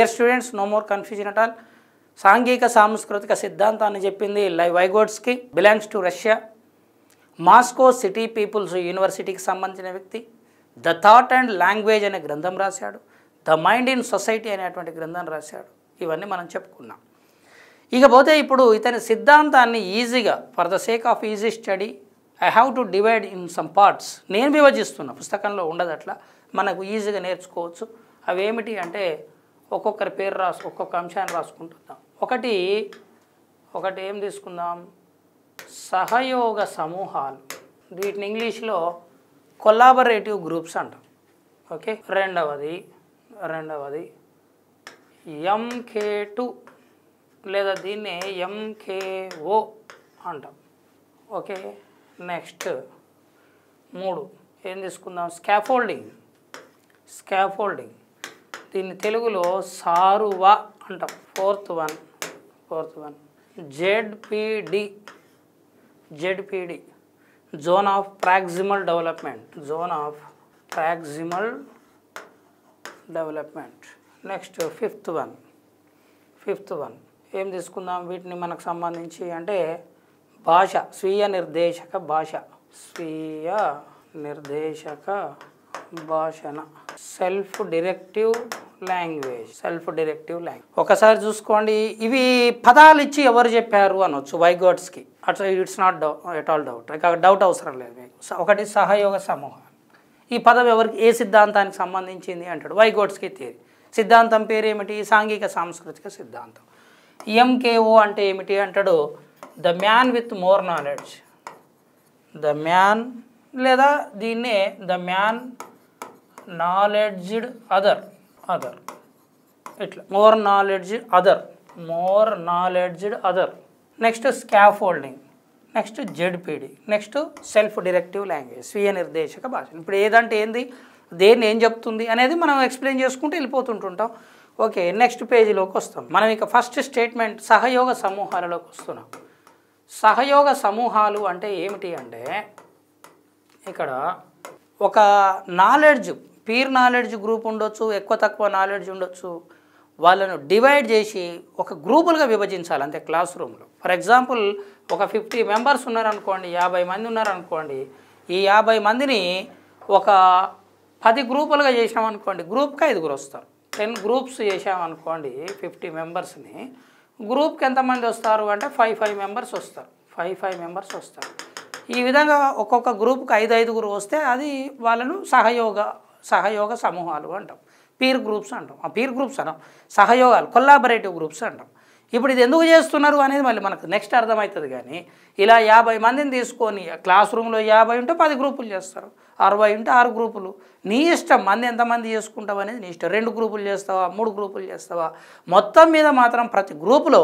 dear students no more confusion at all సాంఘిక సాంస్కృతిక సిద్ధాంతాన్ని చెప్పింది లై Vygotsky belongs to Russia Moscow city people's యూనివర్సిటీకి సంబంధించిన వ్యక్తి ద థాట్ అండ్ లాంగ్వేజ్ అనే గ్రంథం రాశాడు ద మైండ్ ఇన్ సొసైటీ అనేటువంటి గ్రంథం రాశాడు ఇవన్నీ మనం చెప్పుకున్నాం ఇకపోతే ఇప్పుడు ఇతని సిద్ధాంతాన్ని ఈజీగా for the sake of easy study I have to divide in some parts నేను విభజిస్తున్నా పుస్తకంలో ఉండదు అట్లా మనకు ఈజీగా నేర్చుకోవచ్చు అవేమిటి అంటే ఒక్కొక్కరి పేరు రాసు ఒక్కొక్క అంశాన్ని రాసుకుంటున్నాం ఒకటి ఒకటి ఏం తీసుకుందాం సహయోగ సమూహాలు వీటిని ఇంగ్లీష్లో కొలాబరేటివ్ గ్రూప్స్ అంటాం ఓకే రెండవది రెండవది ఎంకే టు లేదా దీన్నే ఎంకేఓ అంటాం ఓకే నెక్స్ట్ మూడు ఏం తీసుకుందాం స్కాఫోల్డింగ్ స్కాఫోల్డింగ్ దీన్ని తెలుగులో సారువా అంటాం fourth one fourth one ZPD ZPD zone of proximal development zone of proximal development next fifth one fifth one ఏం తీసుకుందాం వీటిని మనకు సంబంధించి అంటే భాష స్వీయ నిర్దేశక భాష స్వీయ నిర్దేశక భాషణ self directive language self directive language ఒకసారి చూసుకోండి ఇవి పదాలు ఇచ్చి ఎవరు చెప్పారు అనొచ్చు వైగోడ్స్కి అట్లా it's not doubt at all doubt ఇక డౌట్ అవసరం లేదు మీకు ఒకటి సహయోగ సమూహం ఈ పదం ఎవరికి ఏ సిద్ధాంతానికి సంబంధించింది అంటాడు వైగోడ్స్కి థియరీ సిద్ధాంతం పేరు ఏమిటి సాంఘిక సాంస్కృతిక సిద్ధాంతం ఎంకేఓ అంటే ఏమిటి అంటాడు the man with more knowledge the man లేదా దీన్నే the man knowledged other other ఇట్లా more knowledge other more knowledged other next scaffolding next ZPD next self directive language స్వీయ నిర్దేశక భాష ఇప్పుడు ఏదంటే ఏంది దేన్ని ఏం చెప్తుంది అనేది మనం ఎక్స్ప్లెయిన్ చేసుకుంటూ వెళ్ళిపోతుంటుంటాం ఓకే నెక్స్ట్ పేజీలోకి వస్తాం మనం ఇక ఫస్ట్ స్టేట్మెంట్ సహయోగ సమూహాలలోకి వస్తున్నాం సహయోగ సమూహాలు అంటే ఏమిటి అంటే ఇక్కడ ఒక నాలెడ్జ్ పీర్ నాలెడ్జ్ గ్రూప్ ఉండొచ్చు ఎక్కువ తక్కువ నాలెడ్జ్ ఉండొచ్చు వాళ్ళను డివైడ్ చేసి ఒక గ్రూపులుగా విభజించాలి అంతే క్లాస్ రూమ్లో ఫర్ ఎగ్జాంపుల్ ఒక ఫిఫ్టీ మెంబర్స్ ఉన్నారనుకోండి యాభై మంది ఉన్నారనుకోండి ఈ యాభై మందిని ఒక పది గ్రూపులుగా చేసామనుకోండి గ్రూప్కి ఐదుగురు వస్తారు టెన్ గ్రూప్స్ చేసామనుకోండి ఫిఫ్టీ మెంబర్స్ని గ్రూప్కి ఎంతమంది వస్తారు అంటే ఫైవ్ ఫైవ్ మెంబర్స్ వస్తారు ఫైవ్ ఫైవ్ మెంబర్స్ వస్తారు ఈ విధంగా ఒక్కొక్క గ్రూప్కి ఐదు ఐదుగురు వస్తే అది వాళ్ళను సహయోగ సహయోగ సమూహాలు అంటాం పీర్ గ్రూప్స్ అంటాం ఆ పీర్ గ్రూప్స్ అనం సహయోగాలు కొల్లాబరేటివ్ గ్రూప్స్ అంటాం ఇప్పుడు ఇది ఎందుకు చేస్తున్నారు అనేది మళ్ళీ మనకు నెక్స్ట్ అర్థమవుతుంది కానీ ఇలా యాభై మందిని తీసుకొని క్లాస్ రూమ్లో యాభై ఉంటే పది గ్రూపులు చేస్తారు అరవై ఉంటే ఆరు గ్రూపులు నీ ఇష్టం మంది ఎంతమంది చేసుకుంటావు అనేది నీ ఇష్టం రెండు గ్రూపులు చేస్తావా మూడు గ్రూపులు చేస్తావా మొత్తం మీద మాత్రం ప్రతి గ్రూపులో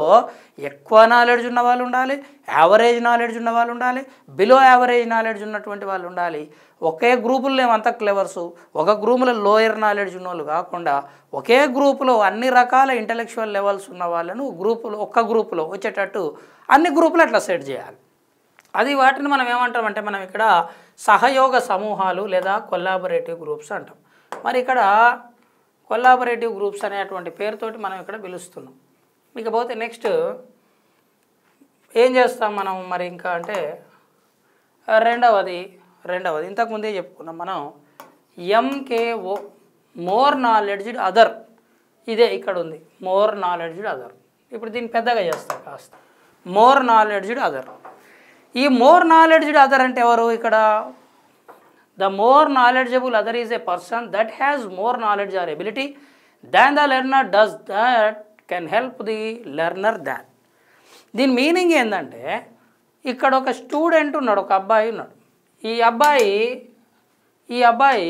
ఎక్కువ నాలెడ్జ్ ఉన్న వాళ్ళు ఉండాలి యావరేజ్ నాలెడ్జ్ ఉన్న వాళ్ళు ఉండాలి బిలో యావరేజ్ నాలెడ్జ్ ఉన్నటువంటి వాళ్ళు ఉండాలి ఒకే గ్రూపుల్లో ఏమంతా క్లెవర్సు ఒక గ్రూపులో లోయర్ నాలెడ్జ్ ఉన్నోళ్ళు కాకుండా ఒకే గ్రూపులో అన్ని రకాల ఇంటలెక్చువల్ లెవెల్స్ ఉన్న వాళ్ళను గ్రూపులో ఒక్క గ్రూపులో వచ్చేటట్టు అన్ని గ్రూపులు అట్లా సెట్ చేయాలి అది వాటిని మనం ఏమంటాం అంటే మనం ఇక్కడ సహయోగ సమూహాలు లేదా కొలాబరేటివ్ గ్రూప్స్ అంటాం మరి ఇక్కడ కొలాబరేటివ్ గ్రూప్స్ అనేటువంటి పేరుతోటి మనం ఇక్కడ పిలుస్తున్నాం ఇకపోతే నెక్స్ట్ ఏం చేస్తాం మనం మరి ఇంకా అంటే రెండవది రెండవది ఇంతకుముందే చెప్పుకున్నాం మనం ఎంకేఓ మోర్ నాలెడ్జ్డ్ అదర్ ఇదే ఇక్కడ ఉంది మోర్ నాలెడ్జ్డ్ అదర్ ఇప్పుడు దీన్ని పెద్దగా చేస్తాం కాస్త మోర్ నాలెడ్జ్డ్ అదర్ ఈ మోర్ నాలెడ్జ్డ్ అదర్ అంటే ఎవరు ఇక్కడ the more knowledgeable other is a person that has more knowledge or ability than the learner does that can help the learner దాన్ దీని మీనింగ్ ఏంటంటే ఇక్కడ ఒక స్టూడెంట్ ఉన్నాడు ఒక అబ్బాయి ఉన్నాడు ఈ అబ్బాయి ఈ అబ్బాయి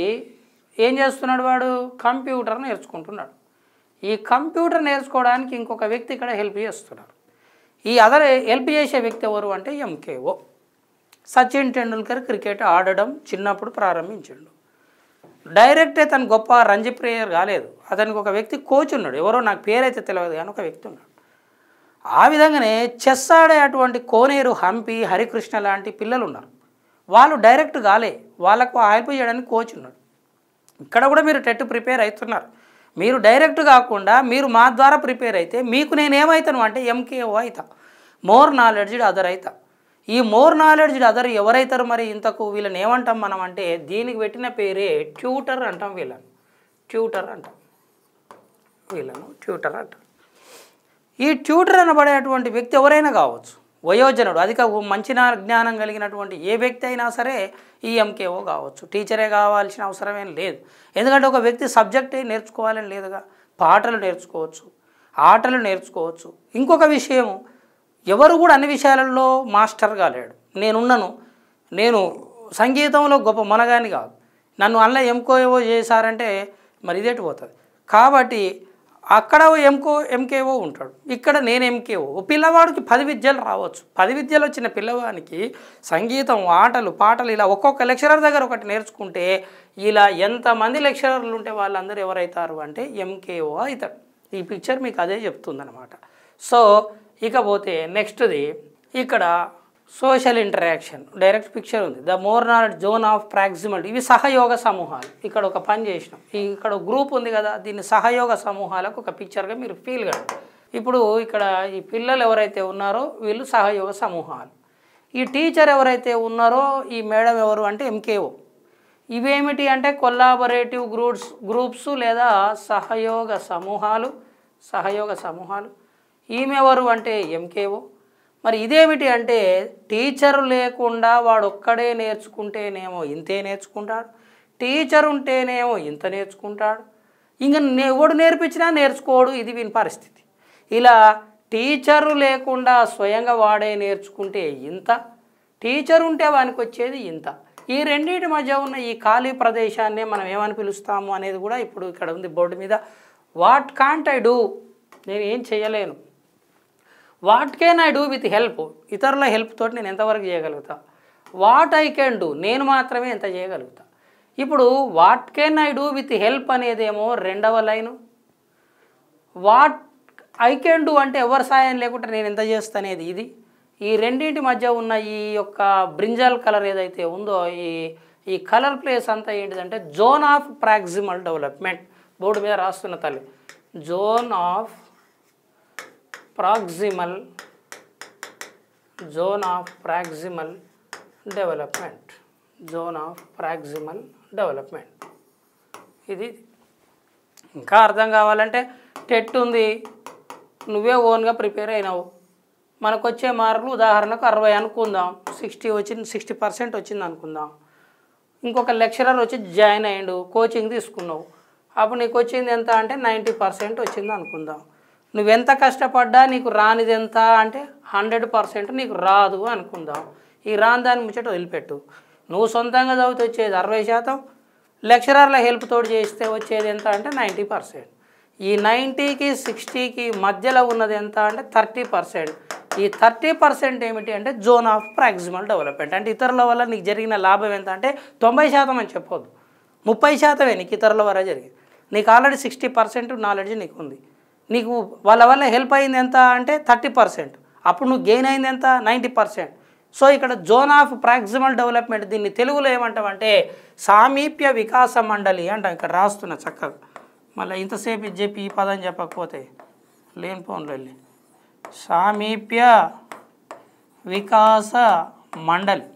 ఏం చేస్తున్నాడు వాడు కంప్యూటర్ నేర్చుకుంటున్నాడు ఈ కంప్యూటర్ నేర్చుకోవడానికి ఇంకొక వ్యక్తి ఇక్కడ హెల్ప్ చేస్తున్నారు ఈ అదర్ హెల్ప్ చేసే వ్యక్తి ఎవరు అంటే ఎంకేఓ సచిన్ టెండూల్కర్ క్రికెట్ ఆడడం చిన్నప్పుడు ప్రారంభించాడు డైరెక్టే తను గొప్ప రంజి ప్లేయర్ కాలేదు అతనికి ఒక వ్యక్తి కోచ్ ఉన్నాడు ఎవరో నాకు పేరైతే తెలియదు కానీ ఒక వ్యక్తి ఉన్నాడు ఆ విధంగానే చెస్ ఆడే అటువంటి కోనేరు హంపి హరికృష్ణ లాంటి పిల్లలు ఉన్నారు వాళ్ళు డైరెక్ట్ కాలే వాళ్ళకు హెల్ప్ చేయడానికి కోచ్ ఉన్నాడు ఇక్కడ కూడా మీరు టెట్ ప్రిపేర్ అవుతున్నారు మీరు డైరెక్ట్ కాకుండా మీరు మా ద్వారా ప్రిపేర్ అయితే మీకు నేనేమవుతాను అంటే ఎంకేఓ అవుతా మోర్ నాలెడ్జ్డ్ అదర్ అవుతా ఈ మోర్ నాలెడ్జ్డ్ అదర్ ఎవరైతారు మరి ఇంతకు వీళ్ళని ఏమంటాం మనం అంటే దీనికి పెట్టిన పేరే ట్యూటర్ అంటాం వీళ్ళని ట్యూటర్ అంటాం వీళ్ళను ట్యూటర్ అంటాం ఈ ట్యూటర్ అనబడేటువంటి వ్యక్తి ఎవరైనా కావచ్చు వయోజనుడు అధిక మంచి జ్ఞానం కలిగినటువంటి ఏ వ్యక్తి అయినా సరే ఈ e ఎంకేఓ కావచ్చు టీచరే కావాల్సిన అవసరమేం లేదు ఎందుకంటే ఒక వ్యక్తి సబ్జెక్టే నేర్చుకోవాలని లేదుగా పాటలు నేర్చుకోవచ్చు ఆటలు నేర్చుకోవచ్చు ఇంకొక విషయం ఎవరు కూడా అన్ని విషయాలలో మాస్టర్ కాలేడు నేనున్నను నేను సంగీతంలో గొప్ప మనగాని కాదు నన్ను అలా ఎంకోయేవో చేశారంటే మరి ఇదేటి పోతుంది కాబట్టి అక్కడ ఎంకో ఎంకేఓ ఉంటాడు ఇక్కడ నేను ఎంకేఓ పిల్లవాడికి పది విద్యలు రావచ్చు పది విద్యలు వచ్చిన పిల్లవానికి సంగీతం ఆటలు పాటలు ఇలా ఒక్కొక్క లెక్చరర్ దగ్గర ఒకటి నేర్చుకుంటే ఇలా ఎంతమంది లెక్చరర్లు ఉంటే వాళ్ళందరూ ఎవరైతారు అంటే ఎంకేఓ అవుతాడు ఈ పిక్చర్ మీకు అదే చెప్తుందనమాట సో ఇకపోతే నెక్స్ట్ది ఇక్కడ సోషల్ ఇంటరాక్షన్ డైరెక్ట్ పిక్చర్ ఉంది the more knowledge zone of proximal ఇవి సహయోగ సమూహాలు ఇక్కడ ఒక పని చేసినాం ఇక్కడ గ్రూప్ ఉంది కదా దీన్ని సహయోగ సమూహాలకు ఒక పిక్చర్గా మీరు ఫీల్ కండి ఇప్పుడు ఇక్కడ ఈ పిల్లలు ఎవరైతే ఉన్నారో వీళ్ళు సహయోగ సమూహాలు ఈ టీచర్ ఎవరైతే ఉన్నారో ఈ మేడం ఎవరు అంటే ఎంకేఓ ఇవేమిటి అంటే కొల్లాబరేటివ్ గ్రూప్స్ గ్రూప్స్ లేదా సహయోగ సమూహాలు సహయోగ సమూహాలు ఈమెవరు అంటే ఎంకేఓ మరి ఇదేమిటి అంటే టీచరు లేకుండా వాడు ఒక్కడే నేర్చుకుంటేనేమో ఇంతే నేర్చుకుంటాడు టీచర్ ఉంటేనేమో ఇంత నేర్చుకుంటాడు ఇంక ఎవడు నేర్పించినా నేర్చుకోడు ఇది విని పరిస్థితి ఇలా టీచరు లేకుండా స్వయంగా వాడే నేర్చుకుంటే ఇంత టీచర్ ఉంటే వానికి వచ్చేది ఇంత ఈ రెండింటి మధ్య ఉన్న ఈ ఖాళీ ప్రదేశాన్ని మనం ఏమని పిలుస్తాము అనేది కూడా ఇప్పుడు ఇక్కడ ఉంది బోర్డు మీద వాట్ కాంట్ ఐ డూ నేను ఏం చేయలేను what can I do with help ఇతరుల హెల్ప్ తోటి నేను ఎంతవరకు చేయగలుగుతా వాట్ ఐ కెన్ డూ నేను మాత్రమే ఎంత చేయగలుగుతా ఇప్పుడు what can I do with help అనేదేమో రెండవ line what I can do అంటే ఎవరి సాయం లేకుండా నేను ఎంత చేస్తానేది ఇది ఈ రెండింటి మధ్య ఉన్న ఈ యొక్క బ్రింజల్ కలర్ ఏదైతే ఉందో ఈ ఈ కలర్ ప్లేస్ అంతా ఏంటిదంటే zone of proximal development board మీద రాస్తున్న తల్లి zone of proximal zone of proximal development zone of proximal development ఇది ఇంకా అర్థం కావాలంటే టెట్ ఉంది నువ్వే ఓన్గా ప్రిపేర్ అయినావు మనకు వచ్చే మార్కులు ఉదాహరణకు అరవై అనుకుందాం సిక్స్టీ వచ్చింది సిక్స్టీ పర్సెంట్ వచ్చింది అనుకుందాం ఇంకొక లెక్చరర్ వచ్చి జాయిన్ అయ్యిండు కోచింగ్ తీసుకున్నావు అప్పుడు నీకు వచ్చింది ఎంత అంటే నైంటీ పర్సెంట్ వచ్చింది అనుకుందాం నువ్వెంత కష్టపడ్డా నీకు రానిది ఎంత అంటే హండ్రెడ్ పర్సెంట్ నీకు రాదు అనుకుందాం ఈ రాని దాని ముచ్చట వదిలిపెట్టు నువ్వు సొంతంగా చదివితే వచ్చేది అరవై శాతం లెక్చరర్ల హెల్ప్ చేస్తే వచ్చేది ఎంత అంటే నైంటీ పర్సెంట్ ఈ నైంటీకి సిక్స్టీకి మధ్యలో ఉన్నది ఎంత అంటే థర్టీ పర్సెంట్ ఈ థర్టీ పర్సెంట్ ఏమిటి అంటే జోన్ ఆఫ్ ప్రాక్సిమల్ డెవలప్మెంట్ అంటే ఇతరుల వల్ల నీకు జరిగిన లాభం ఎంత అంటే తొంభై శాతం అని చెప్పొద్దు ముప్పై శాతమే నీకు ఇతరుల వల్ల జరిగింది నీకు ఆల్రెడీ సిక్స్టీ పర్సెంట్ నాలెడ్జ్ నీకు ఉంది నీకు వాళ్ళ వల్ల హెల్ప్ అయింది ఎంత అంటే థర్టీ పర్సెంట్ అప్పుడు నువ్వు గెయిన్ అయింది ఎంత నైంటీ పర్సెంట్ సో ఇక్కడ జోన్ ఆఫ్ ప్రాక్సిమల్ డెవలప్మెంట్ దీన్ని తెలుగులో ఏమంటామంటే సామీప్య వికాస మండలి అంట ఇక్కడ రాస్తున్నా చక్కగా మళ్ళీ ఇంతసేపు చెప్పి ఈ పదం చెప్పకపోతే లేని ఫోన్లో వెళ్ళి సామీప్య వికాస మండలి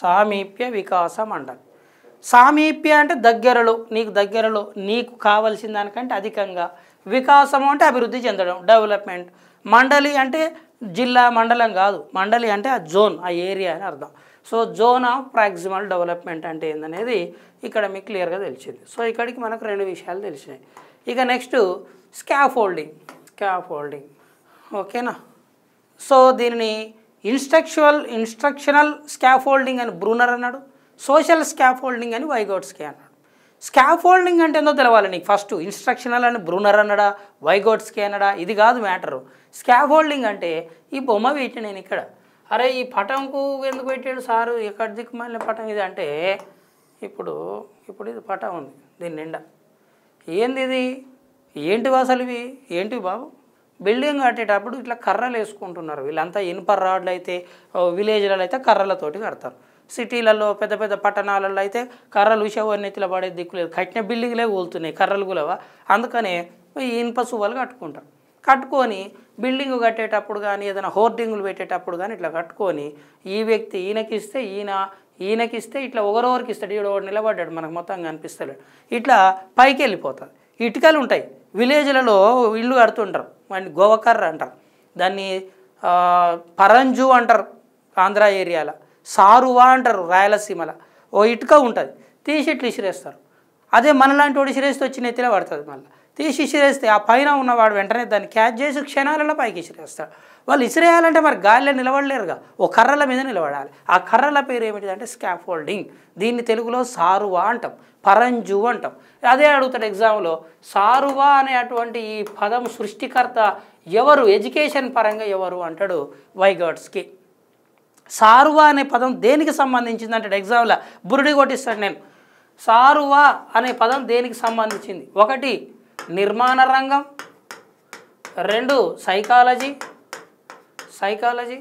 సామీప్య వికాస మండలి సామీప్య అంటే దగ్గరలో నీకు దగ్గరలో నీకు కావలసిన దానికంటే అధికంగా వికాసము అంటే అభివృద్ధి చెందడం డెవలప్మెంట్ మండలి అంటే జిల్లా మండలం కాదు మండలి అంటే ఆ జోన్ ఆ ఏరియా అని అర్థం so zone of proximal development అంటే ఏందనేది ఇక్కడ మీకు క్లియర్గా తెలిసింది సో ఇక్కడికి మనకు రెండు విషయాలు తెలిసినాయి ఇక నెక్స్ట్ స్కాఫోల్డింగ్ స్కాఫోల్డింగ్ ఓకేనా సో దీనిని ఇన్స్ట్రక్షువల్ ఇన్స్ట్రక్షనల్ స్కాఫోల్డింగ్ అని బ్రూనర్ అన్నాడు సోషల్ స్కాప్ హోల్డింగ్ అని వైగోట్స్కే అన్నాడు స్కాప్ హోల్డింగ్ అంటే ఏందో తెలవాలి నీకు ఫస్ట్ ఇన్స్ట్రక్షనల్ అని బ్రూనర్ అన్నడా వైగోట్స్కే అన్నడా ఇది కాదు మ్యాటరు స్కాప్ హోల్డింగ్ అంటే ఈ బొమ్మ పెట్టి నేను ఇక్కడ అరే ఈ పటంకు ఎందుకు పెట్టాడు సారు ఎక్కడ దిక్కుమాలిన పటం ఇది అంటే ఇప్పుడు ఇప్పుడు ఇది పటం ఉంది దీని నిండా ఏంది ఇది ఏంటివి అసలు ఇవి ఏంటివి బాబు బిల్డింగ్ కట్టేటప్పుడు ఇట్లా కర్రలు వేసుకుంటున్నారు వీళ్ళంతా ఇనుప రాడ్లు అయితే విలేజ్లలో అయితే కర్రలతోటి కడతారు సిటీలలో పెద్ద పెద్ద పట్టణాలలో అయితే కర్రలు ఉషవన్నెత్తిలో పడే దిక్కు లేదు కట్టిన బిల్డింగ్లే కూలుతున్నాయి కర్రలు కూలవా అందుకనే ఇనుప సువ్వలు కట్టుకుంటారు కట్టుకొని బిల్డింగ్ కట్టేటప్పుడు కానీ ఏదైనా హోర్డింగులు పెట్టేటప్పుడు కానీ ఇట్లా కట్టుకొని ఈ వ్యక్తి ఈయనకిస్తే ఈయన ఈయనకిస్తే ఇట్లా ఒకరొకరికి ఇస్తాడు ఈడు నిలబడ్డాడు మనకు మొత్తం కనిపిస్తాడు ఇట్లా పైకి వెళ్ళిపోతారు ఇటుకలు ఉంటాయి విలేజ్లలో ఇల్లు కడుతుంటారు వాడిని గోవకర్ర అంటారు దాన్ని పరంజు అంటారు ఆంధ్ర ఏరియాలో సారువా అంటారు రాయలసీమల ఓ ఇటుక ఉంటుంది తీసి ఇట్లు ఇసిరేస్తారు అదే మనలాంటి వాడు ఇసిరేస్తే వచ్చి నెత్తిలో పడుతుంది మళ్ళీ తీసి ఇసిరేస్తే ఆ పైన ఉన్నవాడు వెంటనే దాన్ని క్యాచ్ చేసి క్షణాలలో పైకి ఇసిరేస్తాడు వాళ్ళు ఇసిరేయాలంటే మరి గాలిలో నిలబడలేరుగా ఓ కర్రల మీద నిలబడాలి ఆ కర్రల పేరు ఏమిటి ఏమిటిదంటే హోల్డింగ్ దీన్ని తెలుగులో సారువా అంటాం పరంజు అంటాం అదే అడుగుతాడు ఎగ్జామ్లో సారువా అనే అటువంటి ఈ పదం సృష్టికర్త ఎవరు ఎడ్యుకేషన్ పరంగా ఎవరు అంటాడు వైగర్డ్స్కి సారువా అనే పదం దేనికి సంబంధించింది అంటే ఎగ్జామ్లో బురుడి కొట్టిస్తాను నేను సారువా అనే పదం దేనికి సంబంధించింది ఒకటి నిర్మాణ రంగం రెండు సైకాలజీ సైకాలజీ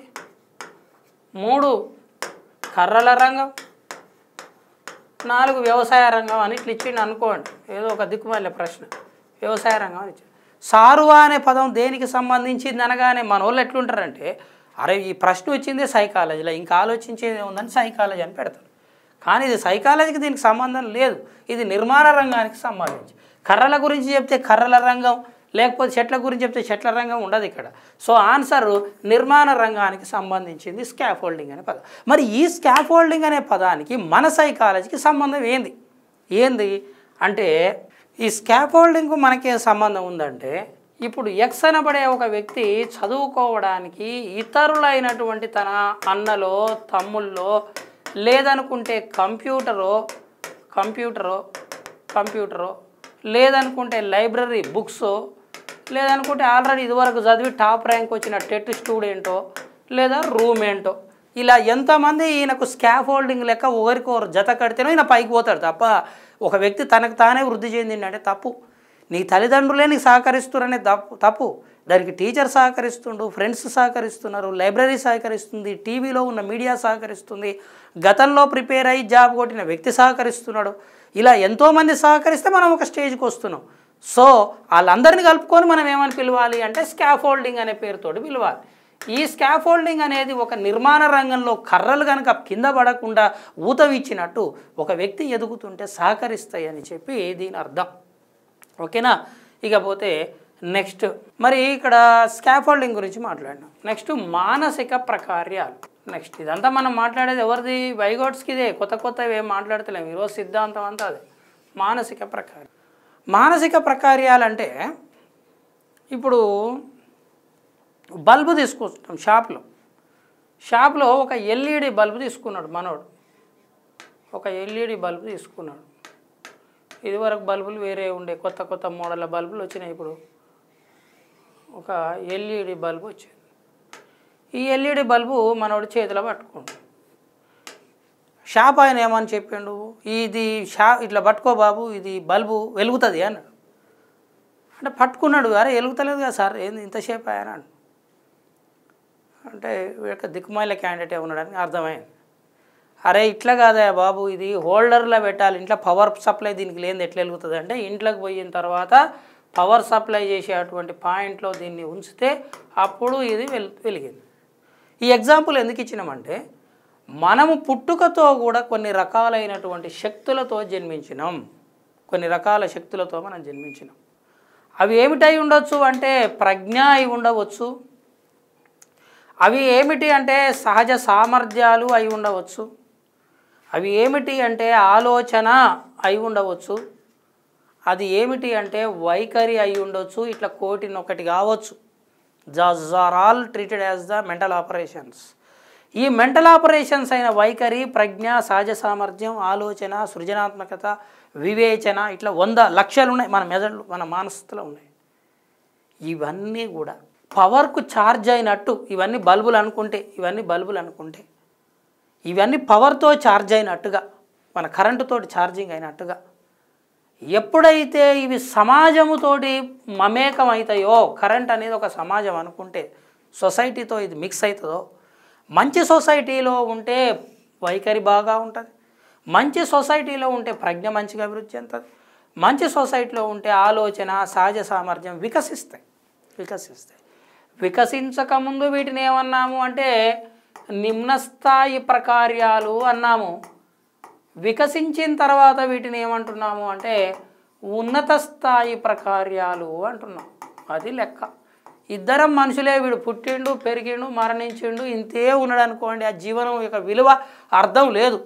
మూడు కర్రల రంగం నాలుగు వ్యవసాయ రంగం అని ఇట్లా ఇచ్చిండి అనుకోండి ఏదో ఒక దిక్కుమాలిన ప్రశ్న వ్యవసాయ రంగం అని ఇచ్చిండు సారువా అనే పదం దేనికి సంబంధించింది అనగానే మన వాళ్ళు ఎట్లుంటారంటే అరే ఈ ప్రశ్న వచ్చింది సైకాలజీలో ఇంకా ఆలోచించేది ఉందని సైకాలజీ అని పెడతారు కానీ ఇది సైకాలజీకి దీనికి సంబంధం లేదు ఇది నిర్మాణ రంగానికి సంబంధించి కర్రల గురించి చెప్తే కర్రల రంగం లేకపోతే చెట్ల గురించి చెప్తే చెట్ల రంగం ఉండదు ఇక్కడ సో ఆన్సర్ నిర్మాణ రంగానికి సంబంధించింది స్కాఫోల్డింగ్ అనే పదం మరి ఈ స్కాఫోల్డింగ్ అనే పదానికి మన సైకాలజీకి సంబంధం ఏంది ఏంది అంటే ఈ స్కాఫోల్డింగ్కు మనకేం సంబంధం ఉందంటే ఇప్పుడు ఎక్స్ అనబడే ఒక వ్యక్తి చదువుకోవడానికి ఇతరులైనటువంటి తన అన్నలో తమ్ముల్లో లేదనుకుంటే కంప్యూటరో కంప్యూటరో కంప్యూటరో లేదనుకుంటే లైబ్రరీ బుక్స్ లేదనుకుంటే ఆల్రెడీ ఇదివరకు చదివి టాప్ ర్యాంక్ వచ్చిన టెట్ స్టూడెంటో లేదా రూమ్ ఏంటో ఇలా ఎంతమంది ఈయనకు స్కాఫ్ హోల్డింగ్ లెక్క ఒకరు జత కడితేనో ఈయన పైకి పోతాడు తప్ప ఒక వ్యక్తి తనకు తానే వృద్ధి చెందిండే తప్పు నీ తల్లిదండ్రులే నీకు సహకరిస్తున్నారనే తప్పు తప్పు దానికి టీచర్ సహకరిస్తుండు ఫ్రెండ్స్ సహకరిస్తున్నారు లైబ్రరీ సహకరిస్తుంది టీవీలో ఉన్న మీడియా సహకరిస్తుంది గతంలో ప్రిపేర్ అయ్యి జాబ్ కొట్టిన వ్యక్తి సహకరిస్తున్నాడు ఇలా ఎంతోమంది సహకరిస్తే మనం ఒక స్టేజ్కి వస్తున్నాం సో వాళ్ళందరినీ కలుపుకొని మనం ఏమని పిలవాలి అంటే స్కాఫోల్డింగ్ అనే పేరుతోటి పిలవాలి ఈ స్కాఫోల్డింగ్ అనేది ఒక నిర్మాణ రంగంలో కర్రలు కనుక కింద పడకుండా ఊతవిచ్చినట్టు ఒక వ్యక్తి ఎదుగుతుంటే సహకరిస్తాయి అని చెప్పి దీని అర్థం ఓకేనా ఇకపోతే నెక్స్ట్ మరి ఇక్కడ స్కాఫోల్డింగ్ గురించి మాట్లాడినాం నెక్స్ట్ మానసిక ప్రకార్యాలు నెక్స్ట్ ఇదంతా మనం మాట్లాడేది ఎవరిది వైగోట్స్కి ఇదే కొత్త కొత్తవి ఏం మాట్లాడతలేము ఈరోజు సిద్ధాంతం అంతా అదే మానసిక ప్రకార్యం మానసిక ప్రకార్యాలంటే ఇప్పుడు బల్బు తీసుకొస్తాం షాప్లో షాప్లో ఒక ఎల్ఈడి బల్బు తీసుకున్నాడు మనోడు ఒక ఎల్ఈడి బల్బు తీసుకున్నాడు ఇదివరకు బల్బులు వేరే ఉండే కొత్త కొత్త మోడల్ బల్బులు వచ్చినాయి ఇప్పుడు ఒక ఎల్ఈడి బల్బు వచ్చింది ఈ ఎల్ఈడి బల్బు మనోడు చేతిలో పట్టుకుండు షాప్ ఆయన ఏమని చెప్పిండు ఇది షా ఇట్లా పట్టుకో బాబు ఇది బల్బు వెలుగుతుంది అన్నాడు అంటే పట్టుకున్నాడు అరే వెలుగుతలేదు కదా సార్ ఏంది ఇంతసేపు ఆయన అంటే వీళ్ళకి దిక్కుమాల క్యాండిడేట్ ఉన్నాడని అర్థమైంది అరే ఇట్లా కాదా బాబు ఇది హోల్డర్లో పెట్టాలి ఇంట్లో పవర్ సప్లై దీనికి లేని ఎట్లా వెలుగుతుంది అంటే ఇంట్లోకి పోయిన తర్వాత పవర్ సప్లై చేసేటువంటి పాయింట్లో దీన్ని ఉంచితే అప్పుడు ఇది వెలిగింది ఈ ఎగ్జాంపుల్ ఎందుకు ఇచ్చినామంటే మనము పుట్టుకతో కూడా కొన్ని రకాలైనటువంటి శక్తులతో జన్మించినాం కొన్ని రకాల శక్తులతో మనం జన్మించినాం అవి ఏమిటై ఉండొచ్చు అంటే ప్రజ్ఞ అయి ఉండవచ్చు అవి ఏమిటి అంటే సహజ సామర్థ్యాలు అయి ఉండవచ్చు అవి ఏమిటి అంటే ఆలోచన అయి ఉండవచ్చు అది ఏమిటి అంటే వైఖరి అయి ఉండవచ్చు ఇట్లా కోటినొకటి కావచ్చు జాజ్ are all treated as the mental operations ఈ మెంటల్ ఆపరేషన్స్ అయిన వైఖరి ప్రజ్ఞ సహజ సామర్థ్యం ఆలోచన సృజనాత్మకత వివేచన ఇట్లా వంద లక్ష్యాలు ఉన్నాయి మన మెదళ్ళు మన మానసులో ఉన్నాయి ఇవన్నీ కూడా పవర్కు ఛార్జ్ అయినట్టు ఇవన్నీ బల్బులు అనుకుంటే ఇవన్నీ బల్బులు అనుకుంటే ఇవన్నీ పవర్తో ఛార్జ్ అయినట్టుగా మన కరెంటుతోటి ఛార్జింగ్ అయినట్టుగా ఎప్పుడైతే ఇవి సమాజముతోటి మమేకం అవుతాయో కరెంట్ అనేది ఒక సమాజం అనుకుంటే సొసైటీతో ఇది మిక్స్ అవుతుందో మంచి సొసైటీలో ఉంటే వైఖరి బాగా ఉంటుంది మంచి సొసైటీలో ఉంటే ప్రజ్ఞ మంచిగా అభివృద్ధి చెందుతుంది మంచి సొసైటీలో ఉంటే ఆలోచన సహజ సామర్థ్యం వికసిస్తాయి వికసిస్తాయి వికసించకముందు వీటిని ఏమన్నాము అంటే నిమ్నస్థాయి ప్రకార్యాలు అన్నాము వికసించిన తర్వాత వీటిని ఏమంటున్నాము అంటే ఉన్నత స్థాయి ప్రకార్యాలు అంటున్నాం అది లెక్క ఇద్దరం మనుషులే వీడు పుట్టిండు పెరిగిండు మరణించిండు ఇంతే ఉన్నాడు అనుకోండి ఆ జీవనం యొక్క విలువ అర్థం లేదు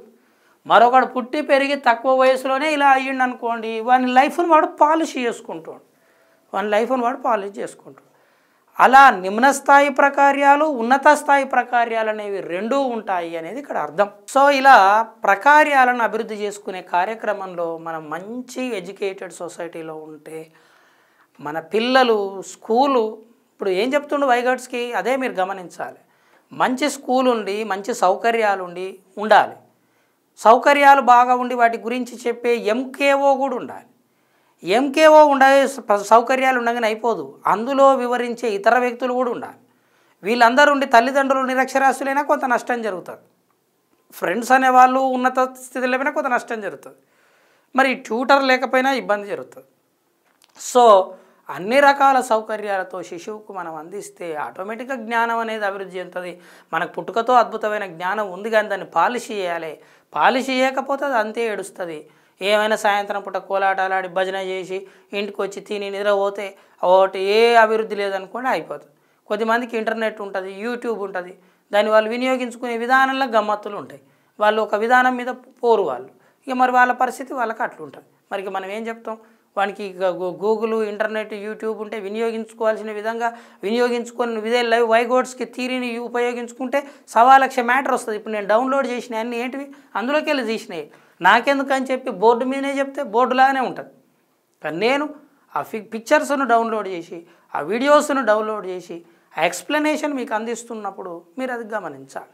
మరొకడు పుట్టి పెరిగి తక్కువ వయసులోనే ఇలా అయ్యిండు అనుకోండి వాని లైఫ్ను వాడు పాలిష్ చేసుకుంటాడు వాని లైఫ్ను వాడు పాలిష్ చేసుకుంటాడు అలా నిమ్న స్థాయి ప్రకార్యాలు ఉన్నత స్థాయి ప్రకార్యాలు అనేవి రెండూ ఉంటాయి అనేది ఇక్కడ అర్థం సో ఇలా ప్రకార్యాలను అభివృద్ధి చేసుకునే కార్యక్రమంలో మనం మంచి ఎడ్యుకేటెడ్ సొసైటీలో ఉంటే మన పిల్లలు స్కూలు ఇప్పుడు ఏం చెప్తుండే వైగట్స్కి అదే మీరు గమనించాలి మంచి స్కూల్ ఉండి మంచి సౌకర్యాలు ఉండి ఉండాలి సౌకర్యాలు బాగా ఉండి వాటి గురించి చెప్పే ఎంకేఓ కూడా ఉండాలి ఎంకేఓ ఉండే సౌకర్యాలు ఉండగానే అయిపోదు అందులో వివరించే ఇతర వ్యక్తులు కూడా ఉండాలి వీళ్ళందరూ ఉండి తల్లిదండ్రులు నిరక్షరాస్తులైనా కొంత నష్టం జరుగుతుంది ఫ్రెండ్స్ అనేవాళ్ళు ఉన్నత స్థితిలో అయినా కొంత నష్టం జరుగుతుంది మరి ట్యూటర్ లేకపోయినా ఇబ్బంది జరుగుతుంది సో అన్ని రకాల సౌకర్యాలతో శిశువుకు మనం అందిస్తే ఆటోమేటిక్గా జ్ఞానం అనేది అభివృద్ధి చెందుతుంది మనకు పుట్టుకతో అద్భుతమైన జ్ఞానం ఉంది కానీ దాన్ని పాలిష్ చేయాలి పాలిష్ చేయకపోతే అది అంతే ఏడుస్తుంది ఏమైనా సాయంత్రం పూట కోలాటలాడి భజన చేసి ఇంటికి వచ్చి తిని నిద్రపోతే ఒకటి ఏ అభివృద్ధి లేదనుకోండి అయిపోతుంది కొద్దిమందికి ఇంటర్నెట్ ఉంటుంది యూట్యూబ్ ఉంటుంది దాన్ని వాళ్ళు వినియోగించుకునే విధానంలో గమ్మత్తులు ఉంటాయి వాళ్ళు ఒక విధానం మీద పోరు వాళ్ళు ఇక మరి వాళ్ళ పరిస్థితి వాళ్ళకి అట్లుంటుంది మరి మనం ఏం చెప్తాం వానికి గూగుల్ ఇంటర్నెట్ యూట్యూబ్ ఉంటే వినియోగించుకోవాల్సిన విధంగా వినియోగించుకొని ఇదే లైవ్ వైగోడ్స్కి తీరిని ఉపయోగించుకుంటే సవా లక్ష మ్యాటర్ వస్తుంది ఇప్పుడు నేను డౌన్లోడ్ చేసిన అన్నీ ఏంటివి అందులోకి వెళ్ళి తీసినాయి నాకెందుకు అని చెప్పి బోర్డు మీదనే చెప్తే బోర్డులాగానే ఉంటుంది కానీ నేను ఆ పిక్చర్స్ను డౌన్లోడ్ చేసి ఆ వీడియోస్ను డౌన్లోడ్ చేసి ఆ ఎక్స్ప్లెనేషన్ మీకు అందిస్తున్నప్పుడు మీరు అది గమనించాలి